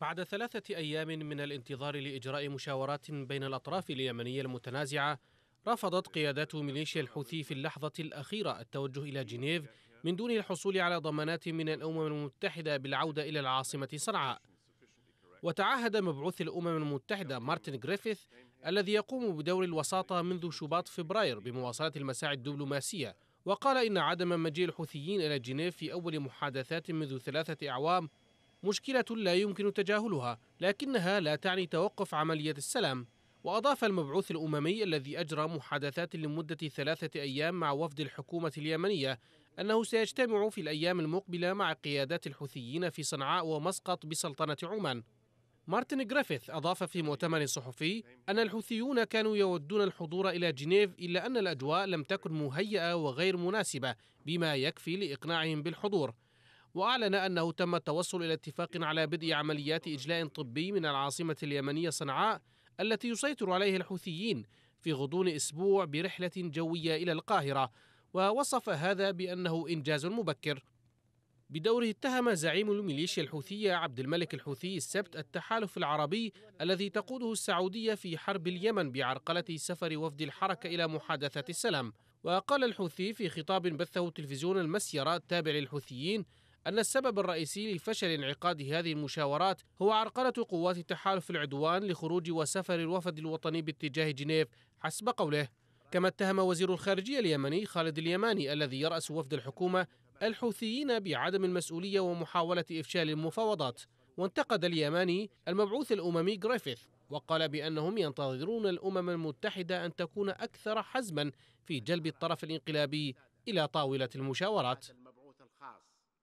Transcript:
بعد ثلاثة أيام من الانتظار لإجراء مشاورات بين الأطراف اليمنية المتنازعة رفضت قيادات ميليشيا الحوثي في اللحظة الأخيرة التوجه إلى جنيف من دون الحصول على ضمانات من الأمم المتحدة بالعودة إلى العاصمة صنعاء وتعهد مبعوث الأمم المتحدة مارتن غريفيث الذي يقوم بدور الوساطة منذ شباط فبراير بمواصلة المساعي الدبلوماسية وقال إن عدم مجيء الحوثيين إلى جنيف في أول محادثات منذ ثلاثة أعوام مشكلة لا يمكن تجاهلها لكنها لا تعني توقف عملية السلام وأضاف المبعوث الأممي الذي أجرى محادثات لمدة ثلاثة أيام مع وفد الحكومة اليمنية أنه سيجتمع في الأيام المقبلة مع قيادات الحوثيين في صنعاء ومسقط بسلطنة عمان مارتن جريفيث أضاف في مؤتمر صحفي أن الحوثيون كانوا يودون الحضور إلى جنيف إلا أن الأجواء لم تكن مهيئة وغير مناسبة بما يكفي لإقناعهم بالحضور وأعلن أنه تم التوصل إلى اتفاق على بدء عمليات إجلاء طبي من العاصمة اليمنية صنعاء التي يسيطر عليها الحوثيين في غضون أسبوع برحلة جوية إلى القاهرة ووصف هذا بأنه إنجاز مبكر بدوره اتهم زعيم الميليشيا الحوثية عبد الملك الحوثي السبت التحالف العربي الذي تقوده السعودية في حرب اليمن بعرقلة سفر وفد الحركة إلى محادثة السلام وقال الحوثي في خطاب بثه تلفزيون المسيرة التابع للحوثيين أن السبب الرئيسي لفشل انعقاد هذه المشاورات هو عرقلة قوات التحالف العدوان لخروج وسفر الوفد الوطني باتجاه جنيف حسب قوله كما اتهم وزير الخارجية اليمني خالد اليماني الذي يرأس وفد الحكومة الحوثيين بعدم المسؤولية ومحاولة إفشال المفاوضات وانتقد اليماني المبعوث الأممي جريفيث وقال بأنهم ينتظرون الأمم المتحدة أن تكون أكثر حزما في جلب الطرف الانقلابي إلى طاولة المشاورات